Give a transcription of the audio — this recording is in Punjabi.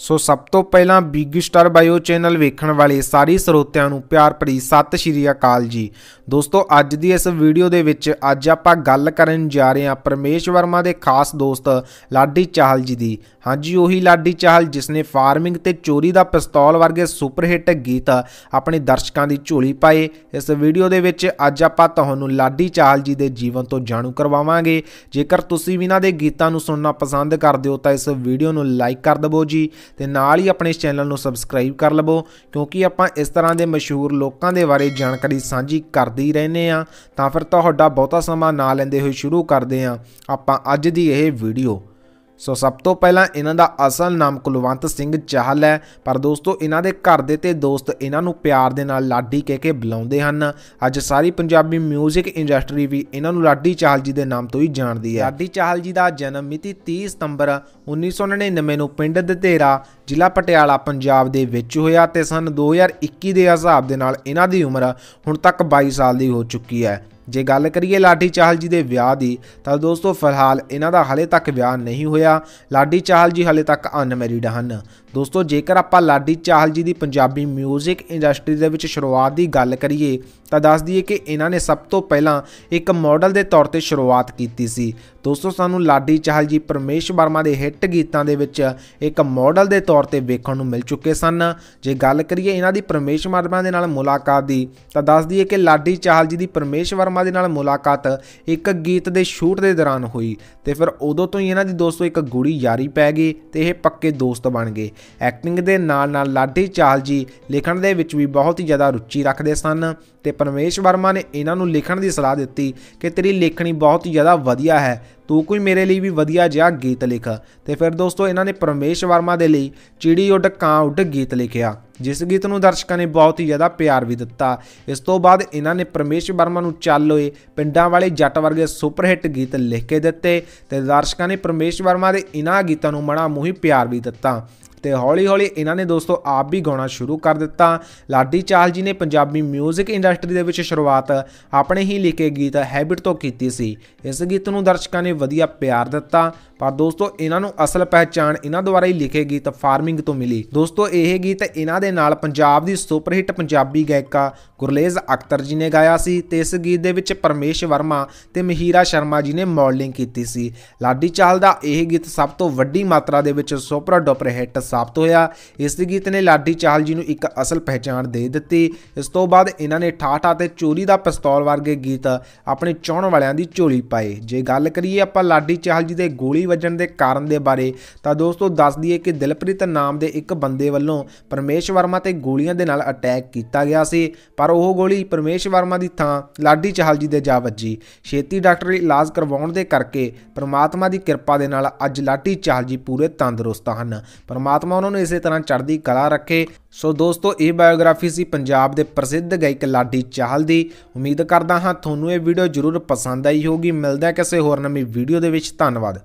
ਸੋ ਸਭ ਤੋਂ ਪਹਿਲਾਂ ਬਿਗ ਸਟਾਰ ਬਾਇਓ ਚੈਨਲ ਵੇਖਣ ਵਾਲੇ ਸਾਰੇ ਸਰੋਤਿਆਂ ਨੂੰ ਪਿਆਰ ਭਰੀ ਸਤਿ ਸ਼੍ਰੀ ਅਕਾਲ ਜੀ ਦੋਸਤੋ ਅੱਜ ਦੀ ਇਸ ਵੀਡੀਓ ਦੇ ਵਿੱਚ ਅੱਜ ਆਪਾਂ ਗੱਲ ਕਰਨ ਜਾ ਰਹੇ ਹਾਂ ਪਰਮੇਸ਼ ਵਰਮਾ ਦੇ ਖਾਸ ਦੋਸਤ ਲਾਡੀ ਚਾਹਲ ਜੀ ਦੀ ਹਾਂਜੀ ਉਹੀ ਲਾਡੀ ਚਾਹਲ ਜਿਸ ਨੇ ਫਾਰਮਿੰਗ ਤੇ ਚੋਰੀ ਦਾ ਪਿਸਤੌਲ ਵਰਗੇ ਸੁਪਰ ਹਿੱਟ ਗੀਤ ਆਪਣੇ ਦਰਸ਼ਕਾਂ ਦੀ ਝੋਲੀ ਪਾਏ ਇਸ ਵੀਡੀਓ ਦੇ ਵਿੱਚ ਅੱਜ ਆਪਾਂ ਤੁਹਾਨੂੰ ਲਾਡੀ ਚਾਹਲ ਜੀ ਦੇ ਜੀਵਨ ਤੋਂ ਜਾਣੂ ਕਰਵਾਵਾਂਗੇ ਜੇਕਰ ਤੁਸੀਂ ਵੀ ਇਹਨਾਂ ਦੇ ਗੀਤਾਂ ਨੂੰ ਸੁਣਨਾ ਪਸੰਦ ਕਰਦੇ ਹੋ ਤਾਂ ਇਸ ਵੀਡੀਓ ਨੂੰ ਲਾਈਕ ਕਰ ਦਿਓ ਜੀ ਤੇ ਨਾਲ ਹੀ ਆਪਣੇ ਇਸ ਚੈਨਲ ਨੂੰ ਸਬਸਕ੍ਰਾਈਬ ਕਰ ਲਵੋ ਕਿਉਂਕਿ ਆਪਾਂ ਇਸ ਤਰ੍ਹਾਂ ਦੇ ਮਸ਼ਹੂਰ ਲੋਕਾਂ ਦੇ ਬਾਰੇ ਜਾਣਕਾਰੀ ਸਾਂਝੀ ਕਰਦੇ ਹੀ ਰਹਿੰਦੇ ਆ ਤਾਂ ਫਿਰ ਤੁਹਾਡਾ ਬਹੁਤਾ ਸਮਾਂ ਨਾ ਲੈਂਦੇ ਹੋਏ ਸ਼ੁਰੂ ਕਰਦੇ ਆ ਆਪਾਂ ਅੱਜ ਦੀ ਇਹ ਵੀਡੀਓ ਸੋ ਸਭ ਤੋਂ ਪਹਿਲਾਂ ਇਹਨਾਂ ਦਾ ਅਸਲ ਨਾਮ ਕੁਲਵੰਤ ਸਿੰਘ ਚਾਹਲ ਹੈ ਪਰ ਦੋਸਤੋ ਇਹਨਾਂ ਦੇ ਘਰ ਦੇ ਤੇ ਦੋਸਤ ਇਹਨਾਂ ਨੂੰ ਪਿਆਰ ਦੇ ਨਾਲ ਲਾਡੀ ਕਹਿ ਕੇ ਬੁਲਾਉਂਦੇ ਹਨ ਅੱਜ ਸਾਰੀ ਪੰਜਾਬੀ 뮤직 ਇੰਡਸਟਰੀ ਵੀ ਇਹਨਾਂ ਨੂੰ ਲਾਡੀ ਚਾਹਲ ਜੀ ਦੇ ਨਾਮ ਤੋਂ ਹੀ ਜਾਣਦੀ ਹੈ ਲਾਡੀ ਚਾਹਲ ਜੀ ਦਾ ਜਨਮ ਮਿਤੀ 30 ਸਤੰਬਰ 1999 ਨੂੰ ਪਿੰਡ ਦਤੇਰਾ ਜ਼ਿਲ੍ਹਾ ਪਟਿਆਲਾ ਪੰਜਾਬ ਦੇ ਵਿੱਚ ਹੋਇਆ ਤੇ ਸਨ 2021 ਦੇ ਹਿਸਾਬ ਦੇ ਨਾਲ ਇਹਨਾਂ ਦੀ ਉਮਰ ਹੁਣ ਤੱਕ 22 ਸਾਲ ਦੀ ਹੋ ਚੁੱਕੀ ਹੈ ਜੇ ਗੱਲ ਕਰੀਏ ਲਾਡੀ ਚਾਹਲ ਜੀ ਦੇ ਵਿਆਹ ਦੀ ਤਾਂ ਦੋਸਤੋ ਫਿਲਹਾਲ ਇਹਨਾਂ ਦਾ ਹਲੇ ਤੱਕ ਵਿਆਹ ਨਹੀਂ ਹੋਇਆ ਲਾਡੀ ਚਾਹਲ ਜੀ ਹਲੇ ਤੱਕ ਅਨਮੈਰਿਡ ਹਨ ਦੋਸਤੋ ਜੇਕਰ ਆਪਾਂ ਲਾਡੀ ਚਾਹਲ ਜੀ ਦੀ ਪੰਜਾਬੀ 뮤직 ਇੰਡਸਟਰੀ ਦੇ ਵਿੱਚ ਸ਼ੁਰੂਆਤ ਦੀ ਗੱਲ ਕਰੀਏ ਤਾਂ ਦੱਸ ਦਈਏ ਕਿ ਇਹਨਾਂ ਨੇ ਸਭ ਤੋਂ ਪਹਿਲਾਂ ਇੱਕ ਮਾਡਲ ਦੇ ਤੌਰ ਤੇ ਸ਼ੁਰੂਆਤ ਕੀਤੀ ਸੀ ਦੋਸਤੋ ਸਾਨੂੰ ਲਾਡੀ ਚਾਹਲ ਜੀ ਪਰਮੇਸ਼ ਵਰਮਾ ਦੇ ਹਿੱਟ ਗੀਤਾਂ ਦੇ ਵਿੱਚ ਇੱਕ ਮਾਡਲ ਦੇ ਤੌਰ ਤੇ ਵੇਖਣ ਨੂੰ ਮਿਲ ਚੁੱਕੇ ਸਨ ਜੇ ਗੱਲ ਕਰੀਏ ਇਹਨਾਂ ਦੀ ਪਰਮੇਸ਼ ਵਰਮਾ ਦੇ ਨਾਲ ਮੁਲਾਕਾਤ ਦੀ ਤਾਂ ਦੱਸ ਦਈਏ ਕਿ ਲਾਡੀ ਚਾਹਲ ਜੀ ਦੀ ਪਰਮੇਸ਼ ਸ਼ਰਮਾ ਦੇ ਨਾਲ ਮੁਲਾਕਾਤ ਇੱਕ ਗੀਤ ਦੇ ਸ਼ੂਟ ਦੇ ਦੌਰਾਨ ਹੋਈ ਤੇ ਫਿਰ ਉਦੋਂ ਤੋਂ ਹੀ ਇਹਨਾਂ ਦੀ ਦੋਸਤੋ ਇੱਕ ਗੂੜੀ ਯਾਰੀ ਪੈ ਗਈ ਤੇ ਇਹ ਪੱਕੇ ਦੋਸਤ ਬਣ ਗਏ ਐਕਟਿੰਗ ਦੇ ਨਾਲ ਨਾਲ ਲਾਡੀ ਚਾਲ ਜੀ ਲਿਖਣ ਦੇ ਵਿੱਚ ਵੀ ਬਹੁਤ ਹੀ ਜ਼ਿਆਦਾ ਰੁਚੀ ਰੱਖਦੇ ਸਨ ਤੇ ਪਰਮੇਸ਼ ਵਰਮਾ ਨੇ ਇਹਨਾਂ ਨੂੰ ਲਿਖਣ ਦੀ ਸਲਾਹ ਦਿੱਤੀ ਕਿ ਤੇਰੀ ਲੇਖਣੀ ਬਹੁਤ ਹੀ ਜ਼ਿਆਦਾ ਵਧੀਆ ਹੈ ਤੂੰ ਕੋਈ ਮੇਰੇ ਲਈ ਵੀ ਵਧੀਆ ਜਿਹਾ ਗੀਤ ਲਿਖ ਤੇ ਫਿਰ ਦੋਸਤੋ ਇਹਨਾਂ ਨੇ ਪਰਮੇਸ਼ ਵਰਮਾ ਦੇ ਲਈ ਚਿੜੀ ਉੱਡ ਕਾਂ ਉੱਡ ਗੀਤ ਲਿਖਿਆ ਜਿਸ ਗੀਤ ਨੂੰ ਦਰਸ਼ਕਾਂ ਨੇ ਬਹੁਤ ਹੀ ਜ਼ਿਆਦਾ ਪਿਆਰ ਵੀ ਦਿੱਤਾ ਇਸ ਤੋਂ ਬਾਅਦ ਇਹਨਾਂ ਨੇ ਪਰਮੇਸ਼ ਵਰਮਾ ਨੂੰ ਚੱਲ ਹੋਏ ਪਿੰਡਾਂ ਵਾਲੇ ਜੱਟ ਵਰਗੇ ਸੁਪਰ ਹਿੱਟ ਗੀਤ ਲਿਖ ਕੇ ਦਿੱਤੇ ਤੇ ਦਰਸ਼ਕਾਂ ਨੇ ਪਰਮੇਸ਼ ਵਰਮਾ ਦੇ ਇਹਨਾਂ ਗੀਤਾਂ ਨੂੰ ਮਣਾ ਮੂਹੀ ਪਿਆਰ ਵੀ ਦਿੱਤਾ ਤੇ ਹੌਲੀ-ਹੌਲੀ ਇਹਨਾਂ ਨੇ ਦੋਸਤੋ ਆਪ ਵੀ ਗਾਉਣਾ ਸ਼ੁਰੂ ਕਰ ਦਿੱਤਾ ਲਾਡੀ ਚਾਲ ਜੀ ਨੇ ਪੰਜਾਬੀ 뮤직 ਇੰਡਸਟਰੀ ਦੇ ਵਿੱਚ ਸ਼ੁਰੂਆਤ ਆਪਣੇ ਹੀ ਲਿਖੇ ਗੀਤ ਹੈਬਿਟ ਤੋਂ ਕੀਤੀ ਸੀ ਇਸ ਗੀਤ ਨੂੰ ਦਰਸ਼ਕਾਂ ਨੇ ਵਧੀਆ ਪਿਆਰ ਦਿੱਤਾ ਪਰ ਦੋਸਤੋ ਇਹਨਾਂ ਨੂੰ ਅਸਲ ਪਹਿਚਾਣ ਇਹਨਾਂ ਦੁਆਰਾ ਹੀ ਲਿਖੇ ਗੀਤ ਫਾਰਮਿੰਗ ਤੋਂ ਮਿਲੀ ਦੋਸਤੋ ਇਹ ਗੀਤ ਇਹਨਾਂ ਦੇ ਨਾਲ ਪੰਜਾਬ ਦੀ ਸੁਪਰ ਹਿੱਟ ਪੰਜਾਬੀ ਗਾਇਕਾ ਗੁਰਲੇਜ਼ ਅਖਤਰ ਜੀ ਨੇ ਗਾਇਆ ਸੀ ਤੇ ਇਸ ਗੀਤ ਦੇ ਵਿੱਚ ਪਰਮੇਸ਼ ਵਰਮਾ ਤੇ ਮਹੀਰਾ ਸ਼ਰਮਾ ਜੀ ਨੇ ਮਾਡਲਿੰਗ ਕੀਤੀ ਸੀ ਲਾਡੀ ਚਾਲ ਦਾ ਇਹ ਗੀਤ ਸਭ ਤੋਂ ਵੱਡੀ ਮਾਤਰਾ ਦੇ ਵਿੱਚ ਸੁਪਰ ਡੁਪਰ ਹਿੱਟ ਸਾਬਤ ਹੋਇਆ ਇਸ ਗੀਤ ਨੇ ਲਾਡੀ ਚਾਲ ਜੀ ਨੂੰ ਇੱਕ ਅਸਲ ਪਹਿਚਾਣ ਦੇ ਦਿੱਤੀ ਇਸ ਤੋਂ ਬਾਅਦ ਇਹਨਾਂ ਨੇ ਠਾਠਾ ਤੇ ਚੋਰੀ ਦਾ ਪਿਸਤੌਲ ਵਰਗੇ ਗੀਤ ਆਪਣੇ ਚਾਹਣ ਵਾਲਿਆਂ ਦੀ ਝੋਲੀ ਪਾਏ ਜੇ ਗੱਲ ਕਰੀਏ ਆਪਾਂ ਲਾਡੀ ਚਾਲ ਜੀ ਦੇ ਗੋਲੀ ਵੱਜਣ ਦੇ ਕਾਰਨ ਦੇ ਬਾਰੇ ਤਾਂ ਦੋਸਤੋ ਦੱਸ ਦਈਏ ਕਿ ਦਿਲਪ੍ਰੀਤ ਨਾਮ ਦੇ ਇੱਕ ਬੰਦੇ ਵੱਲੋਂ ਪਰਮੇਸ਼ ਵਰਮਾ ਤੇ ਗੋਲੀਆਂ ਦੇ ਨਾਲ ਅਟੈਕ ਕੀਤਾ ਗਿਆ ਸੀ ਪਰ ਉਹ ਗੋਲੀ ਪਰਮੇਸ਼ ਵਰਮਾ ਦੀ ਥਾਂ ਲਾਡੀ ਚਾਹਲ ਜੀ ਦੇ ਜਾ ਵੱਜੀ ਛੇਤੀ ਨੇ ਇਲਾਜ ਕਰਵਾਉਣ ਦੇ ਕਰਕੇ ਪ੍ਰਮਾਤਮਾ ਦੀ ਕਿਰਪਾ ਦੇ ਨਾਲ ਅੱਜ ਲਾਡੀ ਚਾਹਲ ਜੀ ਪੂਰੇ ਤੰਦਰੁਸਤ ਹਨ ਪ੍ਰਮਾਤਮਾ ਉਹਨਾਂ ਨੂੰ ਇਸੇ ਤਰ੍ਹਾਂ ਚੜ੍ਹਦੀ ਕਲਾ ਰੱਖੇ ਸੋ ਦੋਸਤੋ ਇਹ ਬਾਇਓਗ੍ਰਾਫੀ ਸੀ ਪੰਜਾਬ ਦੇ ਪ੍ਰਸਿੱਧ ਗਾਇਕ ਲਾਡੀ ਚਾਹਲ ਦੀ ਉਮੀਦ ਕਰਦਾ ਹਾਂ ਤੁਹਾਨੂੰ ਇਹ ਵੀਡੀਓ ਜ਼ਰੂਰ ਪਸੰਦ ਆਈ ਹੋਗੀ ਮਿਲਦਾ ਕਿਸੇ ਹੋਰ ਨਵੀਂ ਵੀਡੀਓ ਦੇ ਵਿੱਚ ਧੰਨਵਾਦ